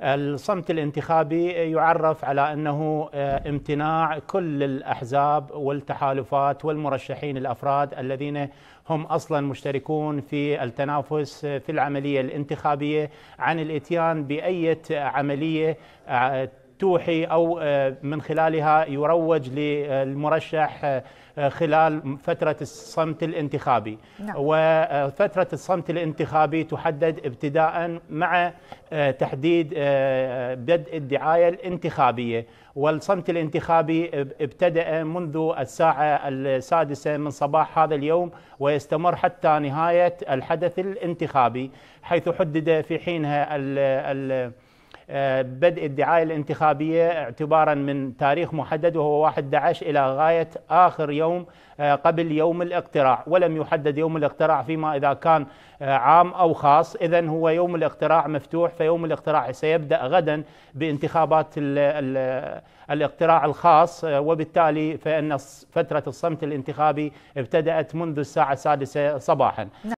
الصمت الانتخابي يعرف على انه آه، امتناع كل الاحزاب والتحالفات والمرشحين الافراد الذين هم اصلا مشتركون في التنافس آه، في العمليه الانتخابيه عن الاتيان باي عمليه آه، توحي او آه، من خلالها يروج للمرشح آه، خلال فتره الصمت الانتخابي نعم. وفتره آه، الصمت الانتخابي تحدد ابتداء مع تحديد بدء الدعايه الانتخابيه والصمت الانتخابي ابتدأ منذ الساعة السادسة من صباح هذا اليوم ويستمر حتى نهاية الحدث الانتخابي حيث حدد في حينها ال ال بدء الدعاية الانتخابية اعتبارا من تاريخ محدد وهو 1 11 إلى غاية آخر يوم آه، قبل يوم الاقتراع ولم يحدد يوم الاقتراع فيما إذا كان آه، عام أو خاص إذا هو يوم الاقتراع مفتوح فيوم الاقتراع سيبدأ غدا بانتخابات الـ الـ الاقتراع الخاص آه، وبالتالي فإن فترة الصمت الانتخابي ابتدأت منذ الساعة السادسة صباحا نعم.